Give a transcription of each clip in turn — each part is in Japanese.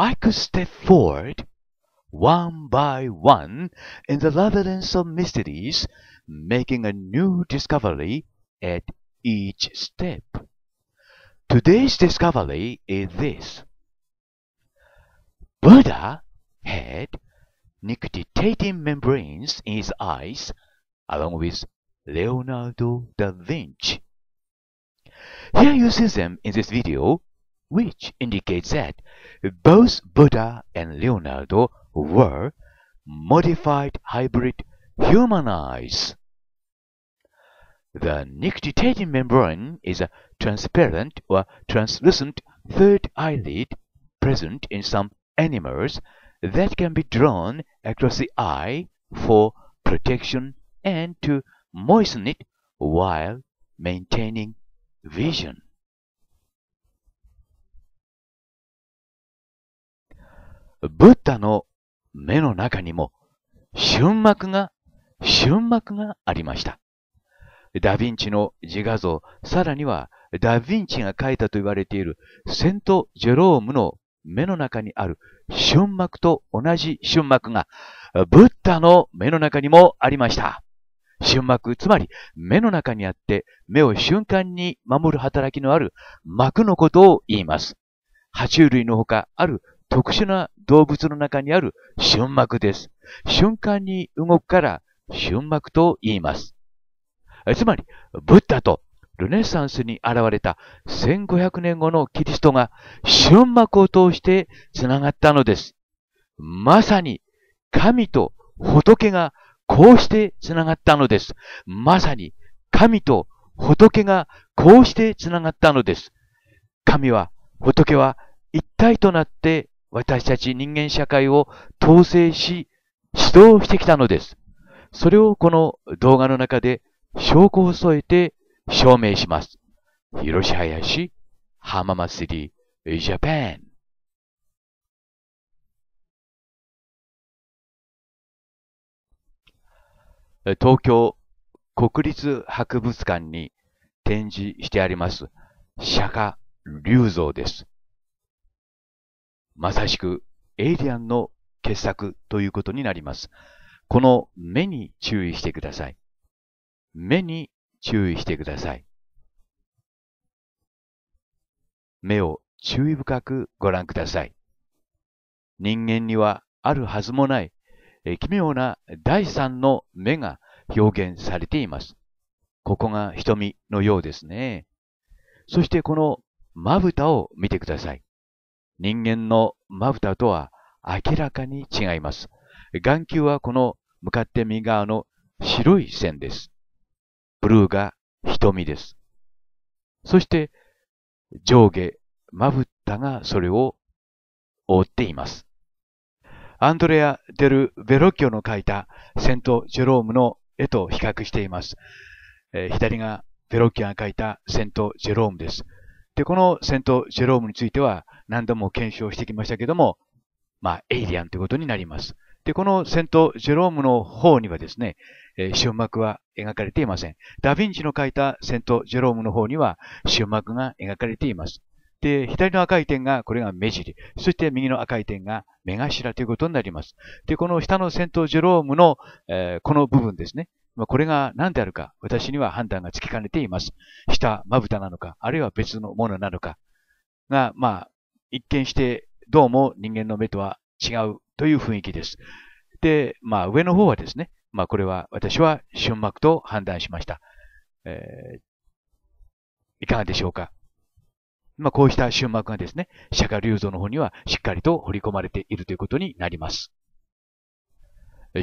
I could step forward one by one in the labyrinth of mysteries, making a new discovery at each step. Today's discovery is this. Buddha had nictitating membranes in his eyes along with Leonardo da Vinci. Here you see them in this video which indicates that both Buddha and Leonardo were modified hybrid human eyes. The nictitating membrane is a transparent or translucent third eyelid present in some animals that can be drawn across the eye for protection and to moisten it while maintaining vision. ブッダの目の中にも、瞬膜が、瞬膜がありました。ダヴィンチの自画像、さらにはダヴィンチが描いたと言われているセント・ジェロームの目の中にある瞬膜と同じ瞬膜が、ブッダの目の中にもありました。瞬膜、つまり目の中にあって目を瞬間に守る働きのある膜のことを言います。爬虫類のほかある特殊な動物の中にある瞬膜です。瞬間に動くから瞬膜と言います。つまり、ブッダとルネサンスに現れた1500年後のキリストが瞬膜を通して繋がったのです。まさに神と仏がこうして繋がったのです。まさに神と仏がこうして繋がったのです。神は仏は一体となって私たち人間社会を統制し、指導してきたのです。それをこの動画の中で証拠を添えて証明します。広島林浜松市、ジャパン。東京国立博物館に展示してあります釈迦龍像です。まさしくエイリアンの傑作ということになります。この目に注意してください。目に注意してください。目を注意深くご覧ください。人間にはあるはずもない、奇妙な第三の目が表現されています。ここが瞳のようですね。そしてこのまぶたを見てください。人間のまぶたとは明らかに違います。眼球はこの向かって右側の白い線です。ブルーが瞳です。そして上下、まぶたがそれを覆っています。アンドレア・デル・ベロッキョの描いたセント・ジェロームの絵と比較しています。えー、左がベロッキョが描いたセント・ジェロームです。で、このセント・ジェロームについては、何度も検証してきましたけども、まあ、エイリアンということになります。で、このセント・ジェロームの方にはですね、えー、終幕は描かれていません。ダ・ヴィンチの書いたセント・ジェロームの方には終幕が描かれています。で、左の赤い点が、これが目尻。そして右の赤い点が目頭ということになります。で、この下のセント・ジェロームの、えー、この部分ですね。まこれが何であるか、私には判断がつきかねています。下、まぶたなのか、あるいは別のものなのかが、まあ、一見してどうも人間の目とは違うという雰囲気です。で、まあ上の方はですね、まあこれは私は瞬膜と判断しました。えー、いかがでしょうか。まあこうした瞬膜がですね、釈迦流像の方にはしっかりと彫り込まれているということになります。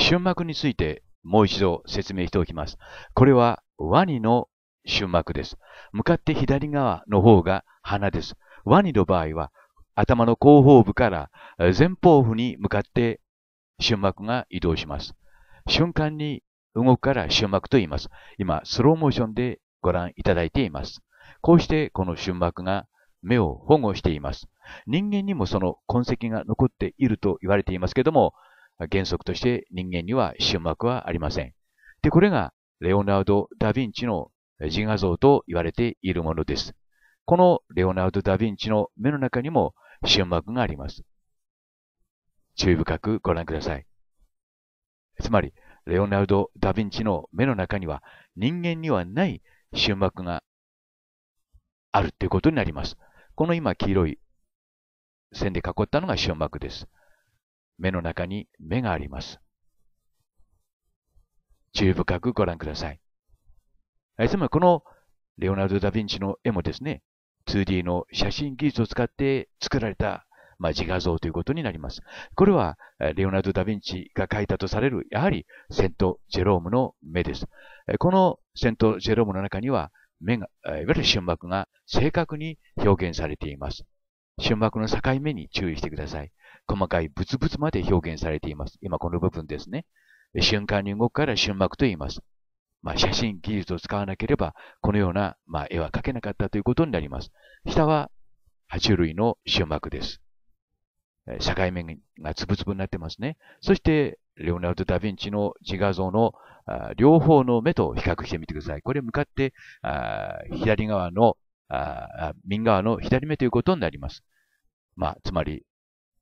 瞬膜についてもう一度説明しておきます。これはワニの瞬膜です。向かって左側の方が鼻です。ワニの場合は頭の後方部から前方部に向かって瞬膜が移動します。瞬間に動くから瞬膜と言います。今、スローモーションでご覧いただいています。こうしてこの瞬膜が目を保護しています。人間にもその痕跡が残っていると言われていますけども、原則として人間には瞬膜はありません。で、これがレオナルド・ダ・ヴィンチの自画像と言われているものです。このレオナルド・ダ・ヴィンチの目の中にも瞬クがあります。注意深くご覧ください。つまり、レオナルド・ダ・ヴィンチの目の中には人間にはない瞬膜があるということになります。この今黄色い線で囲ったのが瞬膜です。目の中に目があります。注意深くご覧ください。つまりこのレオナルド・ダ・ヴィンチの絵もですね、2D の写真技術を使って作られた、まあ、自画像ということになります。これは、レオナルド・ダ・ヴィンチが描いたとされる、やはりセント・ジェロームの目です。このセント・ジェロームの中には、目が、いわゆる瞬膜が正確に表現されています。瞬膜の境目に注意してください。細かいブツブツまで表現されています。今この部分ですね。瞬間に動くから瞬膜と言います。まあ、写真技術を使わなければ、このような、まあ、絵は描けなかったということになります。下は、爬虫類の塩膜です。境目がつぶつぶになってますね。そして、レオナルド・ダ・ヴィンチの自画像の両方の目と比較してみてください。これ向かって左側の右側の左目ということになります。まあ、つまり、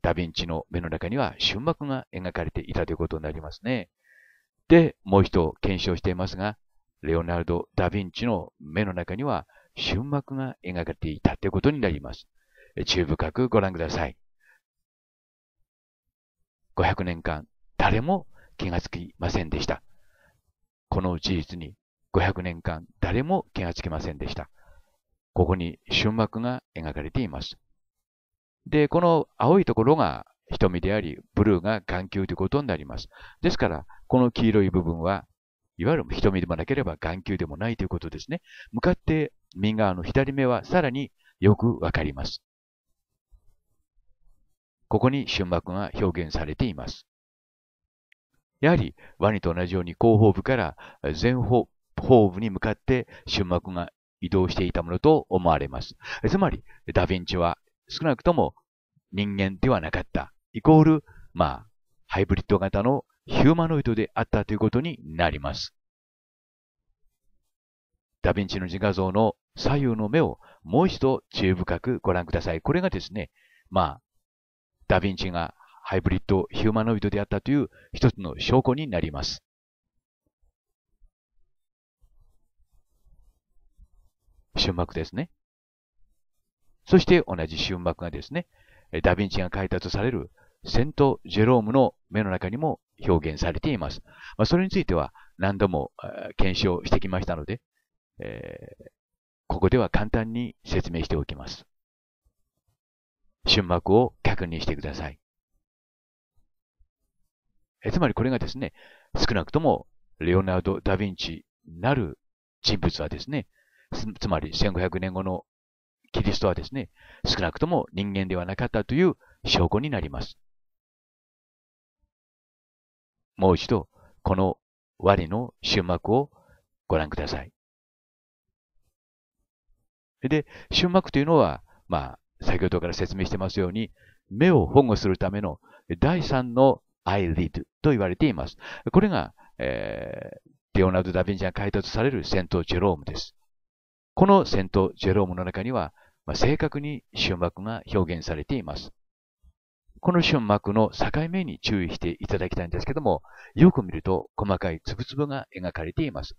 ダ・ヴィンチの目の中には瞬幕が描かれていたということになりますね。で、もう一度検証していますが、レオナルド・ダ・ヴィンチの目の中には瞬膜が描かれていたということになります。注意深くご覧ください。500年間、誰も気がつきませんでした。この事実に500年間、誰も気がつきませんでした。ここに瞬膜が描かれています。で、この青いところが瞳であり、ブルーが眼球ということになります。ですから、この黄色い部分は、いわゆる瞳でもなければ眼球でもないということですね。向かって右側の左目はさらによくわかります。ここに瞬膜が表現されています。やはり、ワニと同じように後方部から前方方部に向かって瞬膜が移動していたものと思われます。つまり、ダヴィンチは少なくとも人間ではなかった。イコール、まあ、ハイブリッド型のヒューマノイドであったということになります。ダヴィンチの自画像の左右の目をもう一度注意深くご覧ください。これがですね、まあ、ダヴィンチがハイブリッド、ヒューマノイドであったという一つの証拠になります。瞬幕ですね。そして同じ瞬幕がですね、ダヴィンチが開発されるセント・ジェロームの目の中にも表現されています。まあ、それについては何度も検証してきましたので、えー、ここでは簡単に説明しておきます。瞬膜を確認してください。えつまりこれがですね、少なくともレオナルド・ダ・ヴィンチなる人物はですね、つまり1500年後のキリストはですね、少なくとも人間ではなかったという証拠になります。もう一度、このワの終幕をご覧ください。で、終幕というのは、まあ、先ほどから説明してますように、目を保護するための第三のアイリッドと言われています。これが、えー、レオナルド・ダ・ヴィンチが開発される戦闘ジェロームです。この戦闘ジェロームの中には、まあ、正確に終幕が表現されています。この瞬膜の境目に注意していただきたいんですけども、よく見ると細かい粒々が描かれています。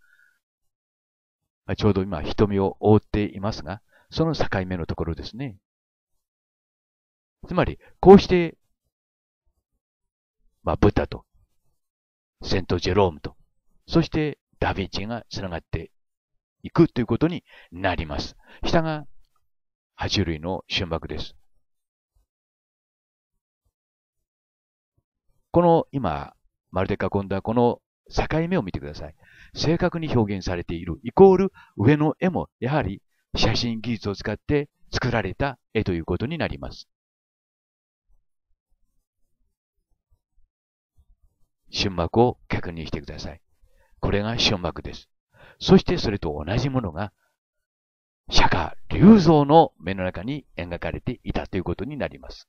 ちょうど今瞳を覆っていますが、その境目のところですね。つまり、こうして、まあ、ブタと、セント・ジェロームと、そしてダ・ヴィンチが繋がっていくということになります。下が爬虫類の瞬幕です。この今、丸で囲んだこの境目を見てください。正確に表現されている。イコール上の絵もやはり写真技術を使って作られた絵ということになります。瞬幕を確認してください。これが瞬幕です。そしてそれと同じものが釈迦竜像の目の中に描かれていたということになります。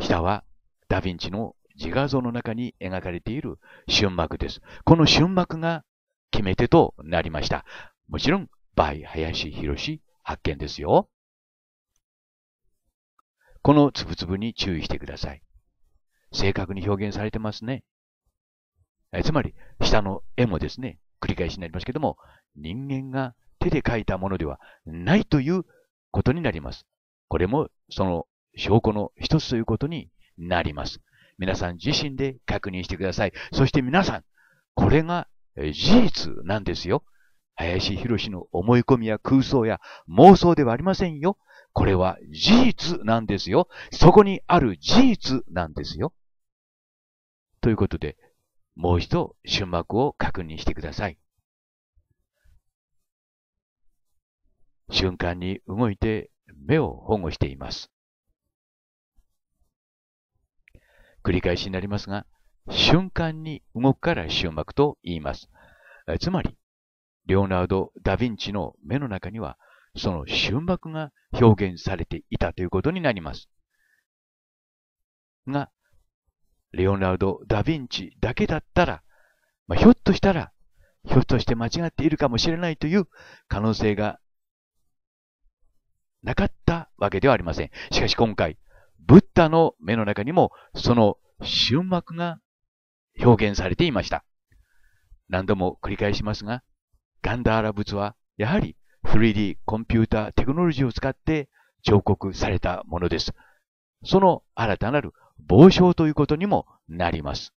下はダヴィンチの自画像の中に描かれている瞬幕です。この瞬幕が決め手となりました。もちろん、バイ林博発見ですよ。このつぶつぶに注意してください。正確に表現されてますね。えつまり、下の絵もですね、繰り返しになりますけども、人間が手で描いたものではないということになります。これもその証拠の一つということになります。皆さん自身で確認してください。そして皆さん、これが事実なんですよ。林博の思い込みや空想や妄想ではありませんよ。これは事実なんですよ。そこにある事実なんですよ。ということで、もう一度、瞬幕を確認してください。瞬間に動いて目を保護しています。繰り返しになりますが、瞬間に動くから終幕と言います。つまり、レオナルド・ダ・ヴィンチの目の中には、その終幕が表現されていたということになります。が、レオナルド・ダ・ヴィンチだけだったら、まあ、ひょっとしたら、ひょっとして間違っているかもしれないという可能性がなかったわけではありません。しかし今回、ブッダの目の中にもその瞬幕が表現されていました。何度も繰り返しますが、ガンダーラ仏はやはり 3D コンピューターテクノロジーを使って彫刻されたものです。その新たなる傍聴ということにもなります。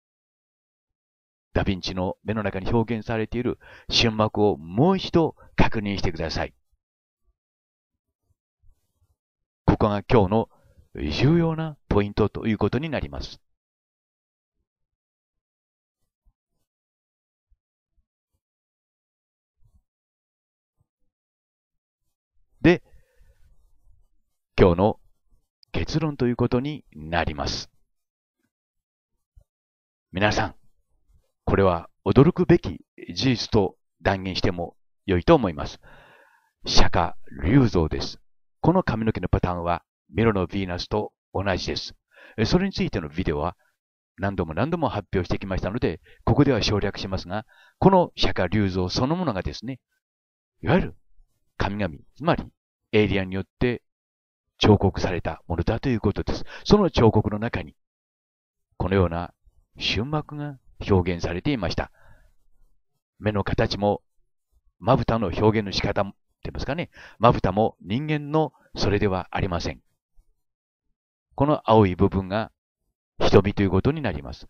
ダヴィンチの目の中に表現されている瞬幕をもう一度確認してください。ここが今日の重要なポイントということになります。で、今日の結論ということになります。皆さん、これは驚くべき事実と断言しても良いと思います。釈迦隆造です。この髪の毛のパターンはミロのヴィーナスと同じです。それについてのビデオは何度も何度も発表してきましたので、ここでは省略しますが、この釈迦隆像そのものがですね、いわゆる神々、つまりエイリアンによって彫刻されたものだということです。その彫刻の中に、このような瞬幕が表現されていました。目の形も、まぶたの表現の仕方も、ってますかね、まぶたも人間のそれではありません。この青い部分が瞳ということになります。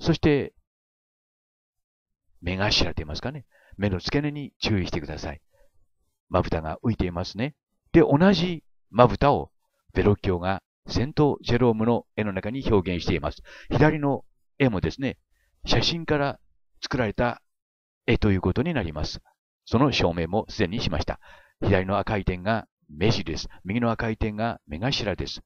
そして、目頭と言いますかね。目の付け根に注意してください。まぶたが浮いていますね。で、同じまぶたをベロッキョがセント・ジェロームの絵の中に表現しています。左の絵もですね、写真から作られた絵ということになります。その証明もすでにしました。左の赤い点が目地です。右の赤い点が目頭です。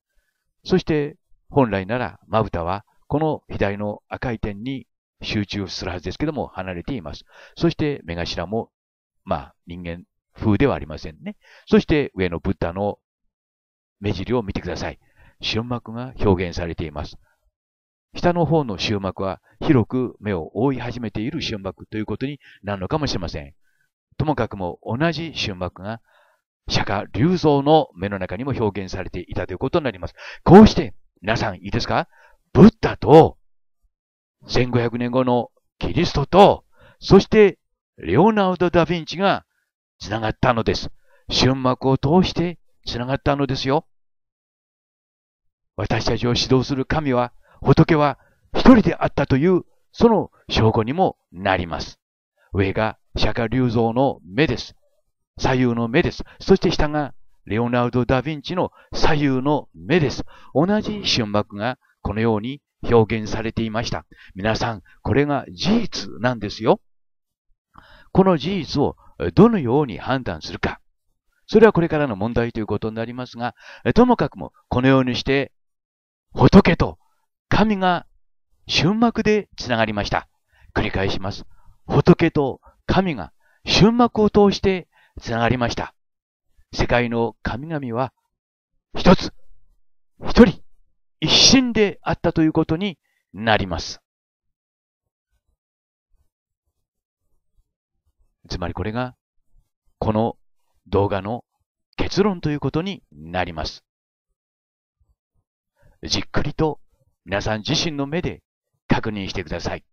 そして本来ならまぶたはこの左の赤い点に集中するはずですけども離れています。そして目頭もまあ人間風ではありませんね。そして上のブッダの目尻を見てください。瞬膜が表現されています。下の方の瞬膜は広く目を覆い始めている瞬膜ということになるのかもしれません。ともかくも同じ瞬膜が釈迦隆像の目の中にも表現されていたということになります。こうして、皆さんいいですかブッダと、1500年後のキリストと、そして、レオナルド・ダ・ヴィンチが繋がったのです。春幕を通して繋がったのですよ。私たちを指導する神は、仏は一人であったという、その証拠にもなります。上が釈迦隆像の目です。左右の目です。そして下がレオナルド・ダ・ヴィンチの左右の目です。同じ瞬幕がこのように表現されていました。皆さん、これが事実なんですよ。この事実をどのように判断するか。それはこれからの問題ということになりますが、ともかくもこのようにして仏と神が瞬幕で繋がりました。繰り返します。仏と神が瞬幕を通してつながりました。世界の神々は、一つ、一人、一心であったということになります。つまりこれが、この動画の結論ということになります。じっくりと皆さん自身の目で確認してください。